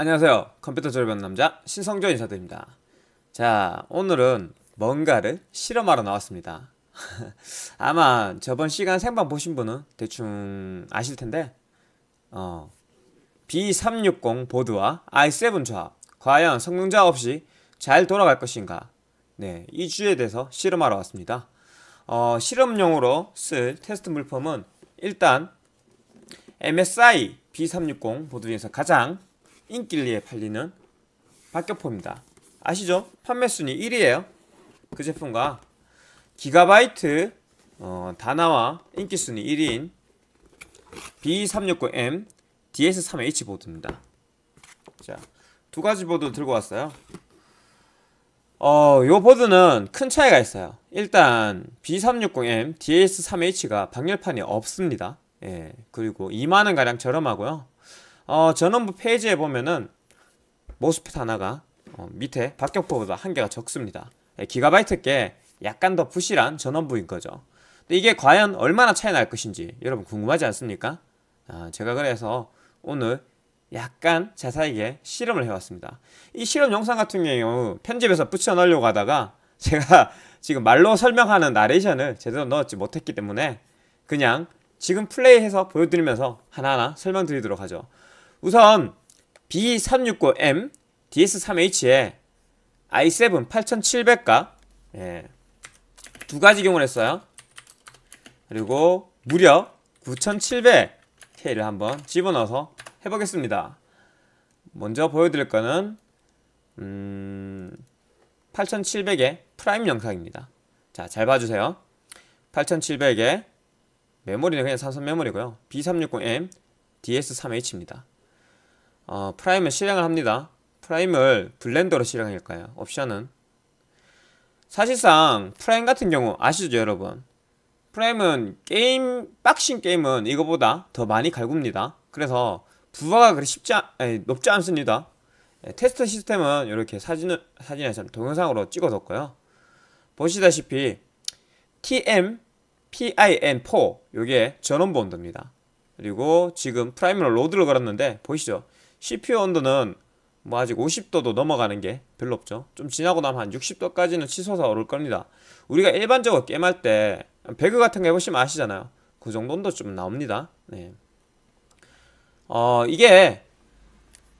안녕하세요. 컴퓨터 절반 남자 신성조 인사드립니다. 자, 오늘은 뭔가를 실험하러 나왔습니다. 아마 저번 시간 생방 보신 분은 대충 아실 텐데, 어, B360 보드와 i7 좌 과연 성능 자 없이 잘 돌아갈 것인가? 네, 이 주에 대해서 실험하러 왔습니다. 어, 실험용으로 쓸 테스트 물품은 일단 MSI B360 보드 중에서 가장 인길리에 팔리는 박격포입니다. 아시죠? 판매순위 1위에요. 그 제품과 기가바이트 어, 다나와 인기순위 1위인 B369M DS3H 보드입니다. 자, 두 가지 보드 들고 왔어요. 어, 요 보드는 큰 차이가 있어요. 일단 B360M DS3H가 방열판이 없습니다. 예, 그리고 2만원 가량 저렴하고요. 어, 전원부 페이지에 보면은 모스펫 하나가 어, 밑에 박격포보다 한계가 적습니다. 예, 기가바이트께 약간 더 부실한 전원부인 거죠. 근데 이게 과연 얼마나 차이 날 것인지 여러분 궁금하지 않습니까? 아, 제가 그래서 오늘 약간 자세하게 실험을 해왔습니다. 이 실험 영상 같은 경우 편집에서 붙여넣으려고 하다가 제가 지금 말로 설명하는 나레이션을 제대로 넣었지 못했기 때문에 그냥 지금 플레이해서 보여드리면서 하나하나 설명드리도록 하죠. 우선 B369M DS3H에 i7 8700과 예, 두 가지 경우를 했어요. 그리고 무려 9700K를 한번 집어넣어서 해보겠습니다. 먼저 보여드릴 거는 음, 8700의 프라임 영상입니다. 자, 잘 봐주세요. 8700의 메모리는 그냥 삼성 메모리고요. B360M DS3H입니다. 어, 프라임을 실행을 합니다. 프라임을 블렌더로 실행할까요? 옵션은 사실상 프라임 같은 경우 아시죠 여러분? 프라임은 게임 박싱 게임은 이거보다 더 많이 갈굽니다. 그래서 부하가 그리 쉽지 않, 아니, 높지 않습니다. 예, 테스트 시스템은 이렇게 사진을 사진이 아니라 동영상으로 찍어뒀고요. 보시다시피 TM PIN4 요게 전원본드입니다. 그리고 지금 프라임으로 로드를 걸었는데 보이시죠? CPU 온도는 뭐 아직 50도도 넘어가는 게 별로 없죠. 좀 지나고 나면 한 60도까지는 치솟아 오를 겁니다. 우리가 일반적으로 게임할 때 배그 같은 거 해보시면 아시잖아요. 그 정도 온도쯤 나옵니다. 네. 어, 이게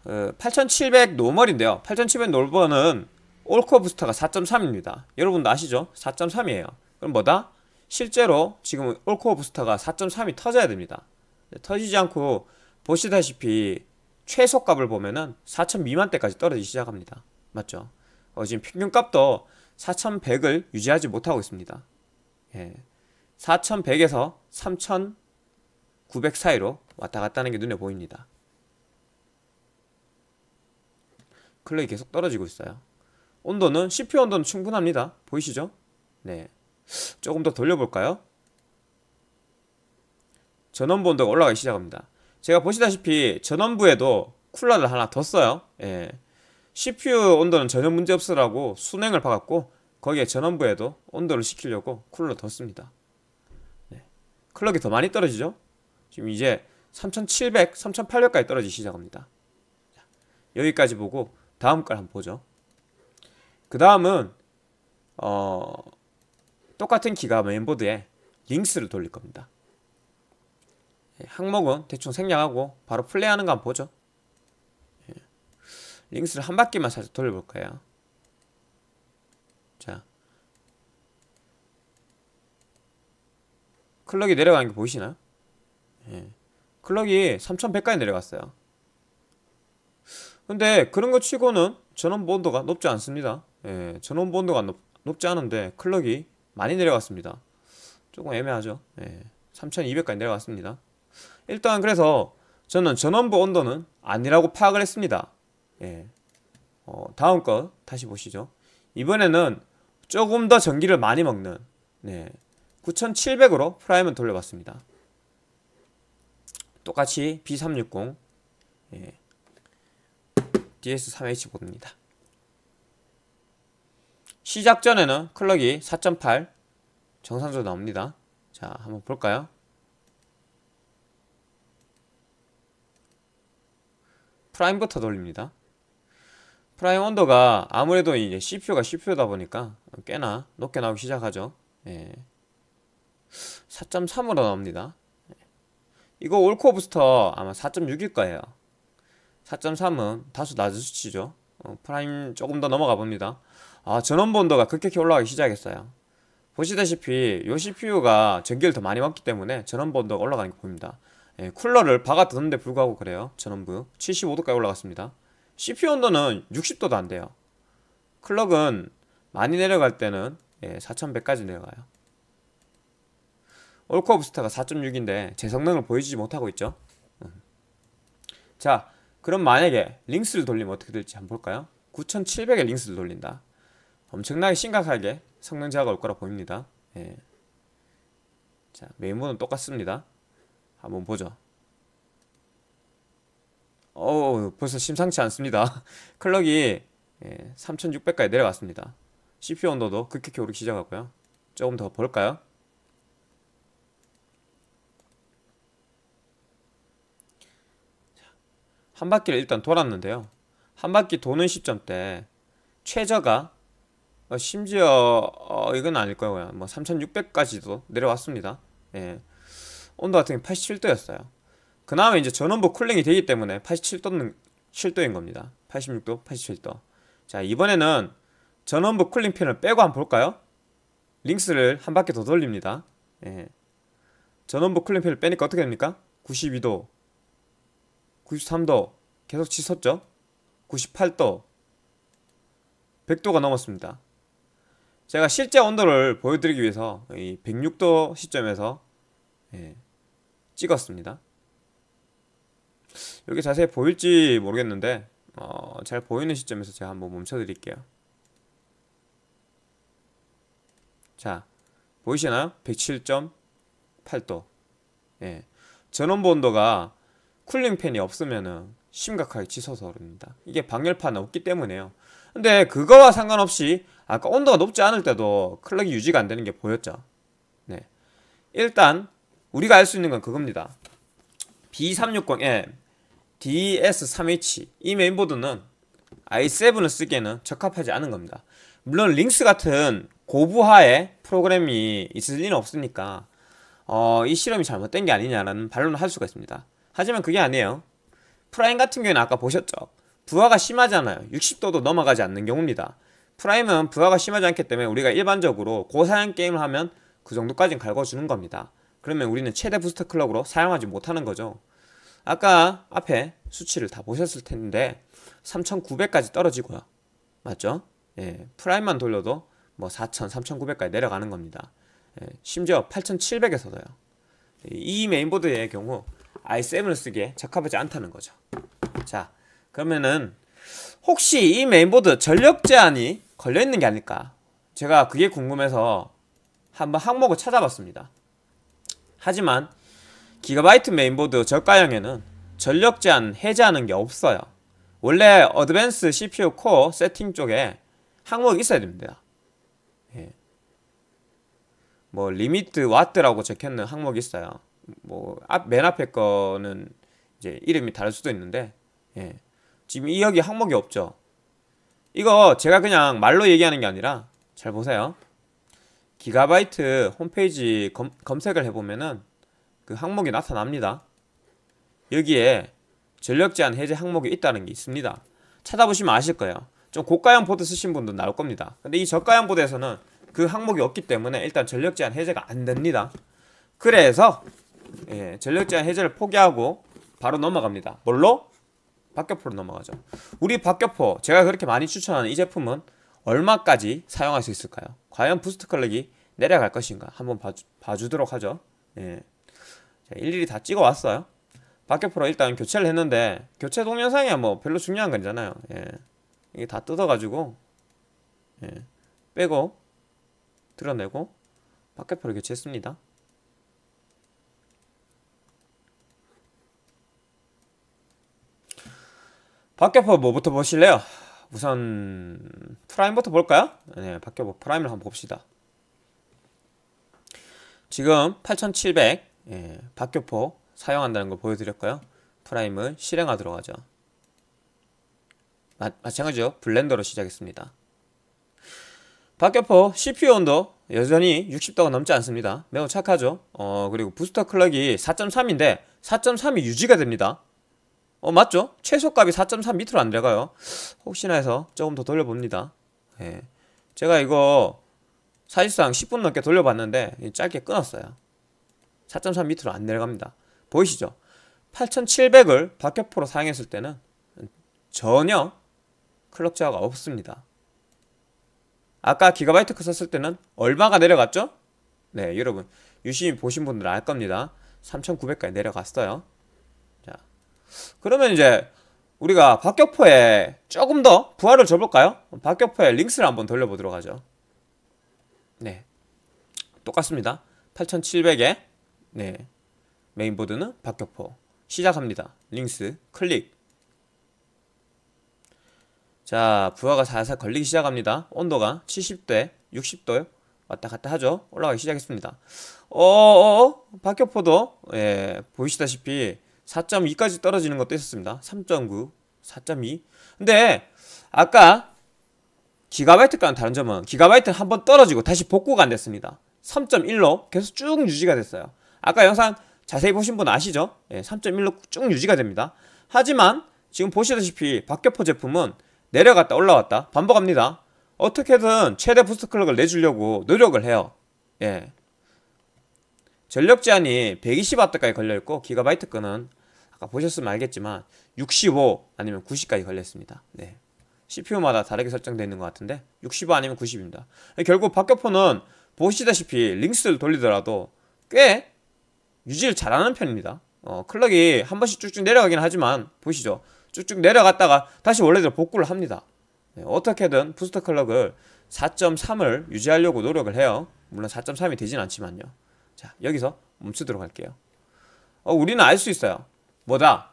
그8700 어, 노멀인데요. 8700 노멀은 올코 어 부스터가 4.3입니다. 여러분도 아시죠? 4.3이에요. 그럼 뭐다? 실제로 지금 올코어 부스터가 4.3이 터져야 됩니다. 네, 터지지 않고 보시다시피 최소값을 보면은 4천 미만대까지 떨어지기 시작합니다. 맞죠? 어, 지금 평균값도 4,100을 유지하지 못하고 있습니다. 예. 4,100에서 3,900 사이로 왔다 갔다 하는 게 눈에 보입니다. 클럭이 계속 떨어지고 있어요. 온도는 CPU 온도는 충분합니다. 보이시죠? 네. 조금 더 돌려볼까요? 전원본 온도가 올라가기 시작합니다. 제가 보시다시피 전원부에도 쿨러를 하나 뒀어요. 예. CPU 온도는 전혀 문제 없으라고 순행을 박았고 거기에 전원부에도 온도를 시키려고 쿨러 뒀습니다. 네. 클럭이 더 많이 떨어지죠? 지금 이제 3700, 3800까지 떨어지기 시작합니다. 여기까지 보고 다음 걸 한번 보죠. 그 다음은 어... 똑같은 기가 메인보드에 링스를 돌릴 겁니다. 항목은 대충 생략하고 바로 플레이하는 거 한번 보죠 예. 링스를 한 바퀴만 살짝 돌려볼까요 자 클럭이 내려가는 게 보이시나요? 예. 클럭이 3100까지 내려갔어요 근데 그런 거 치고는 전원 본도가 높지 않습니다 예. 전원 본도가 높, 높지 않은데 클럭이 많이 내려갔습니다 조금 애매하죠 예. 3200까지 내려갔습니다 일단 그래서 저는 전원부 온도는 아니라고 파악을 했습니다. 예. 어, 다음 거 다시 보시죠. 이번에는 조금 더 전기를 많이 먹는 네. 9700으로 프라임을 돌려봤습니다. 똑같이 B360 예. DS3H 보드입니다. 시작 전에는 클럭이 4.8 정상적으로 나옵니다. 자, 한번 볼까요? 프라임부터 돌립니다. 프라임 온도가 아무래도 이제 CPU가 CPU다 보니까 꽤나 높게 나오기 시작하죠. 예. 4.3으로 나옵니다. 예. 이거 올코 부스터 아마 4.6일 거예요. 4.3은 다소 낮은 수치죠. 어, 프라임 조금 더 넘어가 봅니다. 아, 전원본도가 급격히 올라가기 시작했어요. 보시다시피 요 CPU가 전기를 더 많이 먹기 때문에 전원본도가 올라가는 거 보입니다. 예, 쿨러를 박아뒀는데 불구하고 그래요. 전원부 75도까지 올라갔습니다. CPU 온도는 60도도 안 돼요. 클럭은 많이 내려갈 때는 예, 4100까지 내려가요. 올코어 부스터가 4.6인데 제 성능을 보여주지 못하고 있죠. 음. 자, 그럼 만약에 링스를 돌리면 어떻게 될지 한번 볼까요? 9700에 링스를 돌린다. 엄청나게 심각하게 성능 제하가올 거라 보입니다. 예. 자, 메인보드는 똑같습니다. 한번 보죠. 어우 벌써 심상치 않습니다. 클럭이 예, 3600까지 내려왔습니다. CPU 온도도 급격히 오르기 시작하고요. 조금 더 볼까요? 한 바퀴를 일단 돌았는데요. 한 바퀴 도는 시점때 최저가 어, 심지어 어, 이건 아닐 거고요. 뭐 3600까지도 내려왔습니다. 예. 온도 같은 게 87도였어요. 그나마 이제 전원부 쿨링이 되기 때문에 87도는 7도인 겁니다. 86도, 87도. 자, 이번에는 전원부 쿨링팬을 빼고 한번 볼까요? 링스를 한 바퀴 더 돌립니다. 예. 전원부 쿨링팬을 빼니까 어떻게 됩니까? 92도, 93도 계속 치솟죠? 98도, 100도가 넘었습니다. 제가 실제 온도를 보여드리기 위해서 이 106도 시점에서 예. 찍었습니다. 여기 자세히 보일지 모르겠는데 어, 잘 보이는 시점에서 제가 한번 멈춰드릴게요. 자, 보이시나요? 107.8도. 예. 전원본도가 쿨링팬이 없으면은 심각하게 치솟아오릅니다. 이게 방열판 없기 때문에요. 근데 그거와 상관없이 아까 온도가 높지 않을 때도 클럭이 유지가 안 되는 게 보였죠. 네. 일단 우리가 알 수 있는 건 그겁니다. B360M 예, DS3H 이 메인보드는 i7을 쓰기에는 적합하지 않은 겁니다. 물론 링스 같은 고부하의 프로그램이 있을 리는 없으니까 어, 이 실험이 잘못된 게 아니냐라는 반론을 할 수가 있습니다. 하지만 그게 아니에요. 프라임 같은 경우는 아까 보셨죠? 부하가 심하잖아요. 60도도 넘어가지 않는 경우입니다. 프라임은 부하가 심하지 않기 때문에 우리가 일반적으로 고사양 게임을 하면 그 정도까지는 갈궈주는 겁니다. 그러면 우리는 최대 부스터 클럭으로 사용하지 못하는 거죠. 아까 앞에 수치를 다 보셨을 텐데 3,900까지 떨어지고요. 맞죠? 예, 프라임만 돌려도 뭐 4,000, 3,900까지 내려가는 겁니다. 예, 심지어 8,700에서도요. 이 메인보드의 경우 i7을 쓰기에 적합하지 않다는 거죠. 자, 그러면은 혹시 이 메인보드 전력 제한이 걸려있는 게 아닐까? 제가 그게 궁금해서 한번 항목을 찾아봤습니다. 하지만 기가바이트 메인보드 저가형에는 전력 제한 해제하는 게 없어요. 원래 어드밴스 CPU 코어 세팅 쪽에 항목이 있어야 됩니다. 예. 뭐 리미트 와트라고 적혀있는 항목이 있어요. 뭐 앞 맨 앞에 거는 이제 이름이 다를 수도 있는데 예. 지금 여기 항목이 없죠. 이거 제가 그냥 말로 얘기하는 게 아니라 잘 보세요. 기가바이트 홈페이지 검, 검색을 해보면은 그 항목이 나타납니다. 여기에 전력 제한 해제 항목이 있다는 게 있습니다. 찾아보시면 아실 거예요. 좀 고가형 보드 쓰신 분도 나올 겁니다. 근데 이 저가형 보드에서는 그 항목이 없기 때문에 일단 전력 제한 해제가 안 됩니다. 그래서 예, 전력 제한 해제를 포기하고 바로 넘어갑니다. 뭘로? 박격포로 넘어가죠. 우리 박격포 제가 그렇게 많이 추천하는 이 제품은 얼마까지 사용할 수 있을까요? 과연 부스트 컬릭이 내려갈 것인가? 한번 봐주, 봐주 도록 하죠. 예. 자, 일일이 다 찍어왔어요. 박격프로 일단 교체를 했는데 교체 동영상이야 뭐 별로 중요한 거 건잖아요. 예. 이게 다 뜯어가지고 예. 빼고 드러내고 박격프로 교체했습니다. 박격포 뭐부터 보실래요? 우선 프라임부터 볼까요? 네, 바뀌어 프라임을 한번 봅시다. 지금 8700 예, 박교포 사용한다는 걸 보여드렸고요. 프라임을 실행하도록 하죠. 마, 마찬가지죠. 블렌더로 시작했습니다. 박격포 CPU 온도 여전히 60도가 넘지 않습니다. 매우 착하죠. 어, 그리고 부스터 클럭이 4.3인데 4.3이 유지가 됩니다. 어 맞죠? 최소값이 4.3 밑으로 안 들어가요 혹시나 해서 조금 더 돌려봅니다 예. 제가 이거 사실상 10분 넘게 돌려봤는데 짧게 끊었어요 4.3 밑으로 안 내려갑니다 보이시죠? 8700을 박격포로 사용했을 때는 전혀 클럭 제어가 없습니다 아까 기가바이트크 썼을 때는 얼마가 내려갔죠? 네 여러분 유심히 보신 분들알 겁니다 3900까지 내려갔어요 그러면 이제 우리가 박격포에 조금 더 부하를 줘볼까요? 박격포에 링스를 한번 돌려보도록 하죠. 네. 똑같습니다. 8700에 네. 메인보드는 박격포. 시작합니다. 링스 클릭. 자, 부하가 살살 걸리기 시작합니다. 온도가 70대, 60도 왔다 갔다 하죠. 올라가기 시작했습니다. 어어어, 어, 어? 박격포도 예, 보이시다시피 4.2까지 떨어지는 것도 있었습니다. 3.9, 4.2. 근데 아까 기가바이트과는 다른 점은 기가바이트 한번 떨어지고 다시 복구가 안 됐습니다. 3.1로 계속 쭉 유지가 됐어요. 아까 영상 자세히 보신 분 아시죠? 예, 3.1로 쭉 유지가 됩니다. 하지만 지금 보시다시피 박격포 제품은 내려갔다 올라왔다 반복합니다. 어떻게든 최대 부스트 클럭을 내주려고 노력을 해요. 예. 전력 제한이 120W까지 걸려있고 기가바이트 끈는 아까 보셨으면 알겠지만 65 아니면 90까지 걸렸습니다. 네. CPU마다 다르게 설정되어 있는 것 같은데 65 아니면 90입니다. 결국 박격포는 보시다시피 링스를 돌리더라도 꽤 유지를 잘하는 편입니다. 어, 클럭이 한 번씩 쭉쭉 내려가긴 하지만 보시죠. 쭉쭉 내려갔다가 다시 원래대로 복구를 합니다. 네, 어떻게든 부스터 클럭을 4.3을 유지하려고 노력을 해요. 물론 4.3이 되진 않지만요. 자 여기서 멈추도록 할게요. 어, 우리는 알 수 있어요. 뭐다?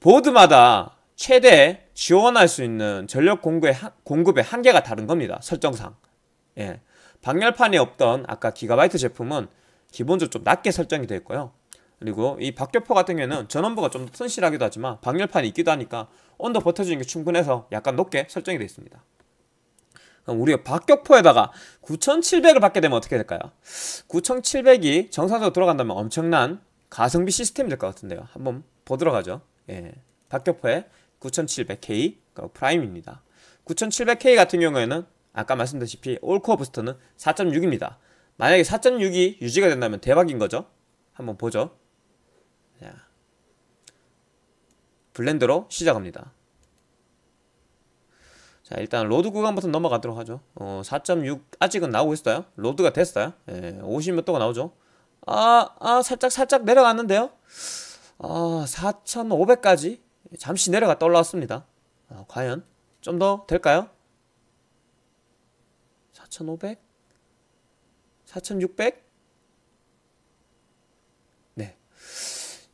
보드마다 최대 지원할 수 있는 전력 공급의, 하, 공급의 한계가 다른 겁니다. 설정상. 예. 박열판이 없던 아까 기가바이트 제품은 기본적으로 좀 낮게 설정이 되어 있고요. 그리고 이 박격포 같은 경우에는 전원부가 좀 튼실하기도 하지만 박열판이 있기도 하니까 온도 버텨주는 게 충분해서 약간 높게 설정이 되어 있습니다. 그럼 우리가 박격포에다가 9700을 받게 되면 어떻게 될까요? 9700이 정상적으로 들어간다면 엄청난 가성비 시스템이 될 것 같은데요. 한번 보도록 하죠. 예. 박격포의 9700K 프라임입니다. 9700K 같은 경우에는 아까 말씀드렸다시피 올코어 부스터는 4.6입니다. 만약에 4.6이 유지가 된다면 대박인 거죠. 한번 보죠. 자. 블렌더로 시작합니다. 자 일단 로드 구간부터 넘어가도록 하죠 어, 4.6 아직은 나오고 있어요 로드가 됐어요 예, 50몇 도가 나오죠 아, 아, 살짝, 살짝 내려갔는데요. 아, 4,500까지 잠시 내려갔다 올라왔습니다. 아, 과연 좀 더 될까요? 4,500? 4,600? 네.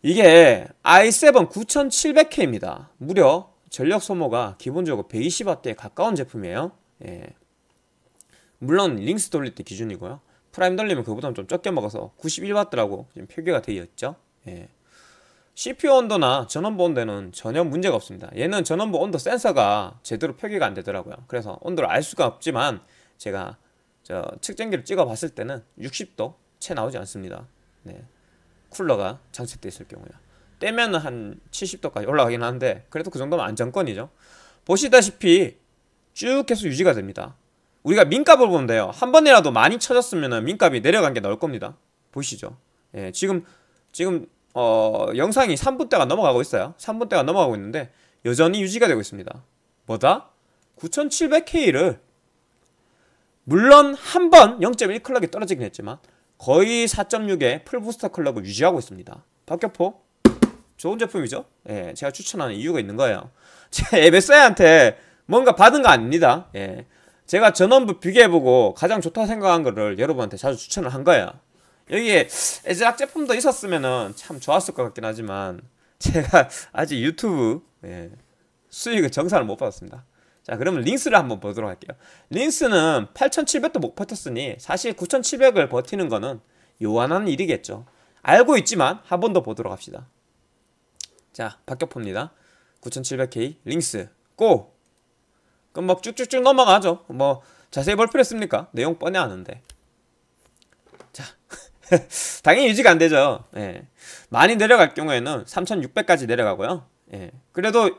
이게 i7 9,700K입니다. 무려 전력 소모가 기본적으로 120W에 가까운 제품이에요. 예. 물론 링스 돌릴 때 기준이고요. 프라임 돌리면 그보다는 좀 적게 먹어서 91W라고 지금 표기가 되어 있죠. 예. CPU 온도나 전원부 온도는 전혀 문제가 없습니다. 얘는 전원부 온도 센서가 제대로 표기가 안 되더라고요. 그래서 온도를 알 수가 없지만 제가 저 측정기를 찍어 봤을 때는 60도 채 나오지 않습니다. 네. 쿨러가 장착되어 있을 경우에 떼면은 한 70도까지 올라가긴 하는데 그래도 그 정도면 안정권이죠. 보시다시피 쭉 계속 유지가 됩니다. 우리가 민값을 보면 돼요. 한 번이라도 많이 쳐졌으면 민값이 내려간 게 나올 겁니다. 보시죠. 예, 지금 지금 어, 영상이 3분대가 넘어가고 있어요. 3분대가 넘어가고 있는데 여전히 유지가 되고 있습니다. 뭐다? 9700K를 물론 한 번 0.1 클럭이 떨어지긴 했지만 거의 4.6의 풀부스터 클럭을 유지하고 있습니다. 박격포 좋은 제품이죠? 예, 제가 추천하는 이유가 있는 거예요. 제 MSI한테 뭔가 받은 거 아닙니다. 예. 제가 전원부 비교해보고 가장 좋다 생각한 거를 여러분한테 자주 추천을 한거예요 여기에 에즈락 제품도 있었으면 참 좋았을 것 같긴 하지만 제가 아직 유튜브 예, 수익을 정산을 못 받았습니다. 자 그러면 링스를 한번 보도록 할게요. 링스는 8700도 못 버텼으니 사실 9700을 버티는 거는 요한한 일이겠죠. 알고 있지만 한 번 더 보도록 합시다. 자 바뀌어 봅니다. 9700K 링스 고! 그럼 막 쭉쭉쭉 넘어가죠. 뭐 자세히 볼 필요 있습니까? 내용 뻔히 아는데. 자, 당연히 유지가 안 되죠. 예. 많이 내려갈 경우에는 3,600까지 내려가고요. 예. 그래도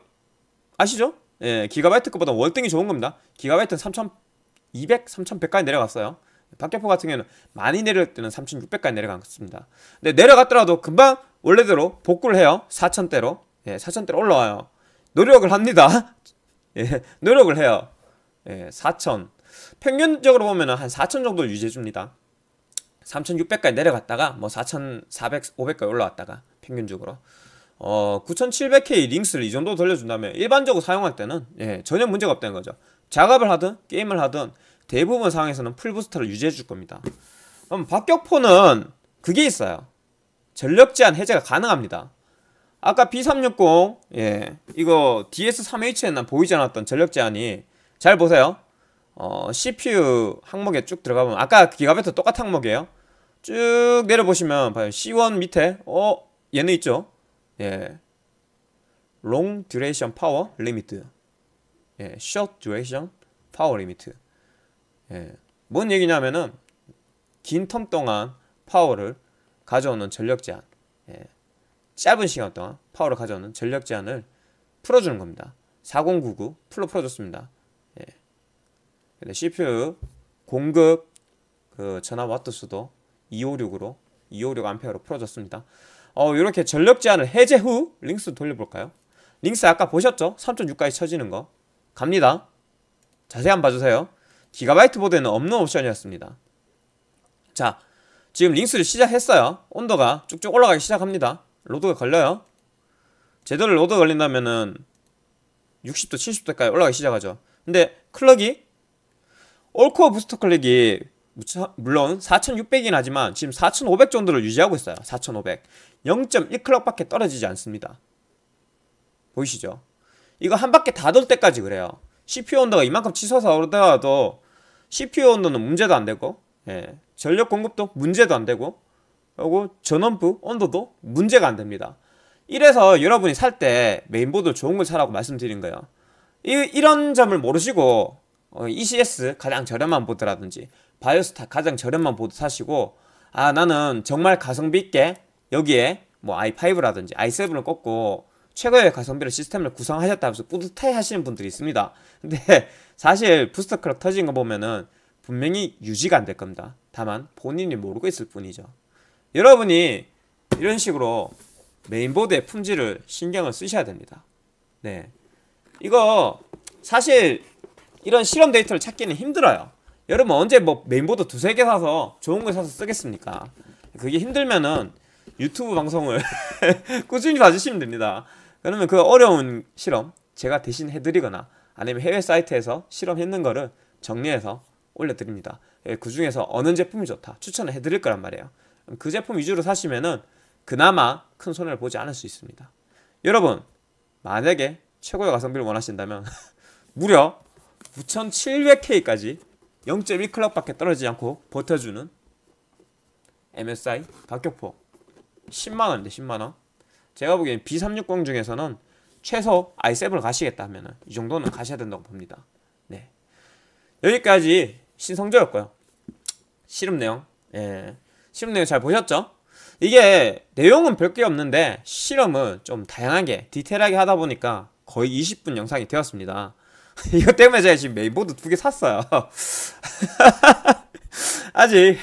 아시죠? 예, 기가바이트급보다 월등히 좋은 겁니다. 기가바이트는 3,200, 3,100까지 내려갔어요. 박격포 같은 경우는 많이 내려갈 때는 3,600까지 내려갔습니다. 근데 내려갔더라도 금방 원래대로 복구를 해요. 4,000대로. 예, 4,000대로 올라와요. 노력을 합니다. 예, 노력을 해요. 예, 4천. 평균적으로 보면 한 4천 정도 유지해 줍니다. 3,600까지 내려갔다가 뭐 4,400, 500까지 올라왔다가 평균적으로 어 9,700K 링스를 이 정도 돌려준다면 일반적으로 사용할 때는 예, 전혀 문제가 없다는 거죠. 작업을 하든 게임을 하든 대부분 상황에서는 풀부스터를 유지해 줄 겁니다. 그럼 박격포는 그게 있어요. 전력 제한 해제가 가능합니다. 아까 B360 예 이거 DS3H에는 보이지 않았던 전력 제한이 잘 보세요 어 CPU 항목에 쭉 들어가보면 아까 그 기가베트 똑같은 항목이에요 쭉 내려보시면 봐요 C1 밑에 어 얘는 있죠 예롱 듀레이션 파워 리미트 예 short duration 파워 리미트 예, 뭔 얘기냐면은 긴 텀 동안 파워를 가져오는 전력 제한 예. 짧은 시간 동안 파워를 가져오는 전력 제한을 풀어주는 겁니다. 4099 풀로 풀어줬습니다. 예. 근데 CPU 공급 그전화 와트 수도 256으로 256 암페어로 풀어줬습니다. 어 이렇게 전력 제한을 해제 후 링스 돌려볼까요? 링스 아까 보셨죠? 3.6까지 쳐지는 거 갑니다. 자세히 한번 봐주세요. 기가바이트 보드에는 없는 옵션이었습니다. 자, 지금 링스를 시작했어요. 온도가 쭉쭉 올라가기 시작합니다. 로드가 걸려요 제대로 로드 걸린다면은 60도 70도까지 올라가기 시작하죠 근데 클럭이 올코어 부스터 클릭이 물론 4600이긴 하지만 지금 4500 정도를 유지하고 있어요 4500 0.1클럭밖에 떨어지지 않습니다 보이시죠? 이거 한 바퀴 다 돌 때까지 그래요 CPU 온도가 이만큼 치솟아 오르더라도 CPU 온도는 문제도 안 되고 예. 전력 공급도 문제도 안 되고 그리고 전원부, 온도도 문제가 안 됩니다. 이래서 여러분이 살 때 메인보드 좋은 걸 사라고 말씀드린 거예요. 이, 런 점을 모르시고 어, ECS 가장 저렴한 보드라든지 바이오스타 가장 저렴한 보드 사시고 아 나는 정말 가성비 있게 여기에 뭐 i5라든지 i7을 꽂고 최고의 가성비로 시스템을 구성하셨다 면서 뿌듯해 하시는 분들이 있습니다. 근데 사실 부스터 클럭 터진 거 보면은 분명히 유지가 안 될 겁니다. 다만 본인이 모르고 있을 뿐이죠. 여러분이 이런 식으로 메인보드의 품질을 신경을 쓰셔야 됩니다. 네. 이거 사실 이런 실험 데이터를 찾기는 힘들어요. 여러분 언제 뭐 메인보드 두세 개 사서 좋은 걸 사서 쓰겠습니까? 그게 힘들면은 유튜브 방송을 꾸준히 봐주시면 됩니다. 그러면 그 어려운 실험 제가 대신 해드리거나 아니면 해외 사이트에서 실험했는 거를 정리해서 올려드립니다. 예, 그 중에서 어느 제품이 좋다 추천을 해드릴 거란 말이에요. 그 제품 위주로 사시면은 그나마 큰 손해를 보지 않을 수 있습니다. 여러분 만약에 최고의 가성비를 원하신다면 무려 9700K까지 0.1클럭밖에 떨어지지 않고 버텨주는 MSI 박격포 10만원인데 10만원 제가 보기엔 B360 중에서는 최소 i7을 가시겠다 하면은 이 정도는 가셔야 된다고 봅니다 네 여기까지 신성조였고요 실험 내용 예. 실험 내용 잘 보셨죠? 이게 내용은 별게 없는데 실험은 좀 다양하게 디테일하게 하다 보니까 거의 20분 영상이 되었습니다. 이것 때문에 제가 지금 메인보드 두 개 샀어요. 아직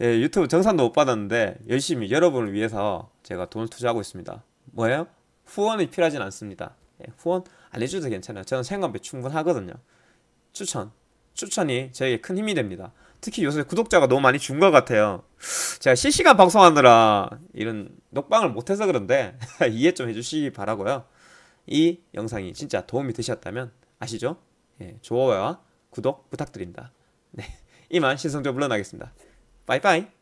예, 유튜브 정산도 못 받았는데 열심히 여러분을 위해서 제가 돈을 투자하고 있습니다. 뭐예요? 후원이 필요하진 않습니다. 예, 후원 안 해줘도 괜찮아요. 저는 생업에 충분하거든요. 추천. 추천이 저에게 큰 힘이 됩니다. 특히 요새 구독자가 너무 많이 준 것 같아요. 제가 실시간 방송하느라 이런 녹방을 못해서 그런데 이해 좀 해주시기 바라고요. 이 영상이 진짜 도움이 되셨다면 아시죠? 예, 좋아요와 구독 부탁드립니다. 네, 이만 신성조 물러나겠습니다. 빠이빠이.